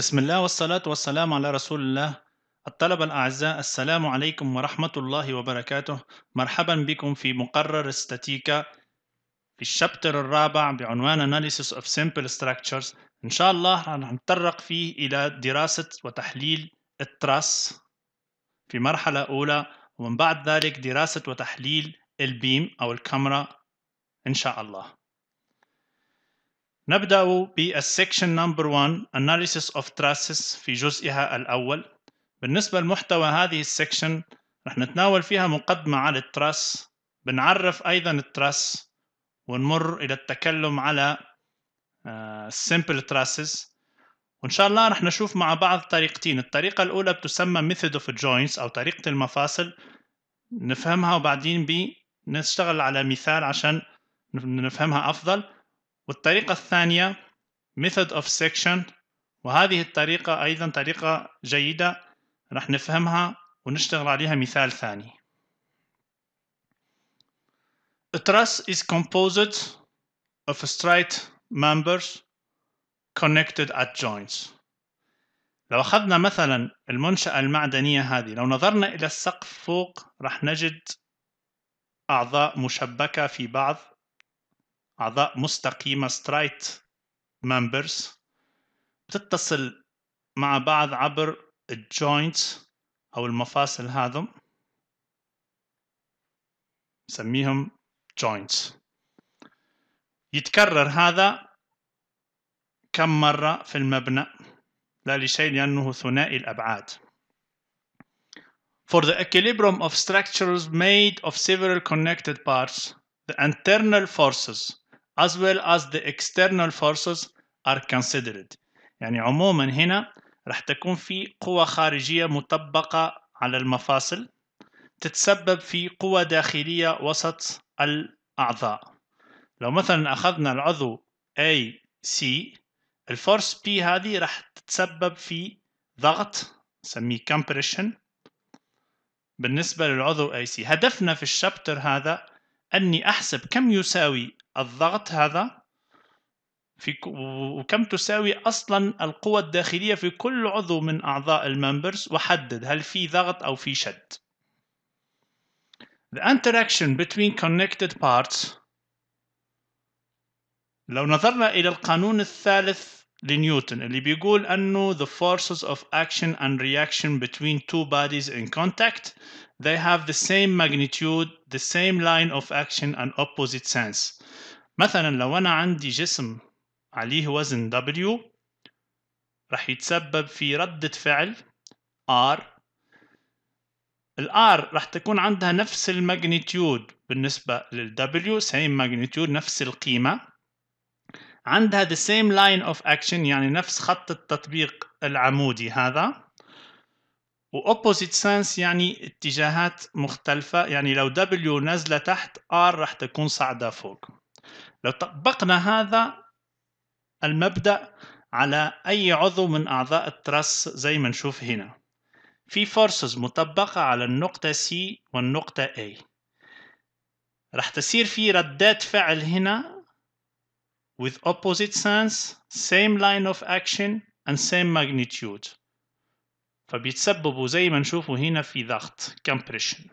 بسم الله والصلاة والسلام على رسول الله الطلبة الأعزاء السلام عليكم ورحمة الله وبركاته مرحبا بكم في مقرر استاتيكا في الشابتر الرابع بعنوان Analysis of Simple Structures إن شاء الله نتطرق فيه إلى دراسة وتحليل التراس في مرحلة أولى ومن بعد ذلك دراسة وتحليل البيم أو الكاميرا إن شاء الله نبدأ بالسكشن نمبر 1 Analysis of Traces في جزئها الأول بالنسبة لمحتوى هذه السكشن رح نتناول فيها مقدمة على التراس بنعرف أيضا التراس ونمر إلى التكلم على السمبل آه، تراسز وإن شاء الله رح نشوف مع بعض طريقتين الطريقة الأولى بتسمى method of joints أو طريقة المفاصل نفهمها وبعدين بنشتغل على مثال عشان نفهمها أفضل والطريقة الثانية method of section وهذه الطريقة أيضا طريقة جيدة راح نفهمها ونشتغل عليها مثال ثاني A truss is composed of straight members connected at joints لو أخذنا مثلا المنشأة المعدنية هذه لو نظرنا إلى السقف فوق راح نجد أعضاء مشبكة في بعض اعضاء مستقيمه سترايت ممبرز بتتصل مع بعض عبر الجوينتس او المفاصل هذم نسميهم joints يتكرر هذا كم مرة في المبنى لا لشيء لأنه ثنائي الأبعاد For the equilibrium of structures made of several connected parts, the internal forces as well as the external forces are considered يعني عموما هنا راح تكون في قوى خارجية مطبقة على المفاصل تتسبب في قوى داخلية وسط الأعضاء لو مثلا أخذنا العضو A C الفورس P هذه راح تتسبب في ضغط نسميه compression بالنسبة للعضو AC هدفنا في الشابتر هذا أني أحسب كم يساوي الضغط هذا في وكم تساوي اصلا القوة الداخلية في كل عضو من اعضاء الممبرز وحدد هل في ضغط او في شد. The interaction between connected parts لو نظرنا إلى القانون الثالث لنيوتن اللي بيقول أنه the forces of action and reaction between two bodies in contact They have the same magnitude, the same line of action and opposite sense. مثلا لو أنا عندي جسم عليه وزن W رح يتسبب في ردة فعل R R راح تكون عندها نفس الماجنتيود بالنسبة W same magnitude نفس القيمة عندها the same line of action يعني نفس خط التطبيق العمودي هذا وأوبوزيت سنس يعني اتجاهات مختلفة يعني لو W نازلة تحت R راح تكون صاعدة فوق لو طبقنا هذا المبدأ على أي عضو من أعضاء الترس زي ما نشوف هنا في فورسز مطبقة على النقطة C والنقطة A راح تصير في ردات فعل هنا with opposite sense same line of action and same magnitude فبيتسببوا زي ما نشوفوا هنا في ضغط compression